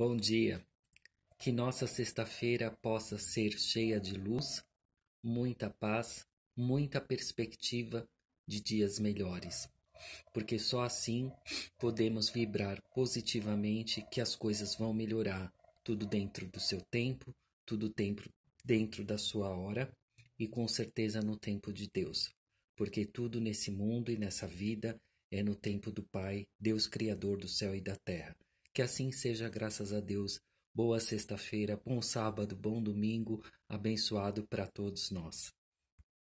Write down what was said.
Bom dia. Que nossa sexta-feira possa ser cheia de luz, muita paz, muita perspectiva de dias melhores. Porque só assim podemos vibrar positivamente que as coisas vão melhorar, tudo dentro do seu tempo, tudo tempo dentro da sua hora e com certeza no tempo de Deus. Porque tudo nesse mundo e nessa vida é no tempo do Pai, Deus Criador do céu e da terra. Que assim seja, graças a Deus. Boa sexta-feira, bom sábado, bom domingo, abençoado para todos nós.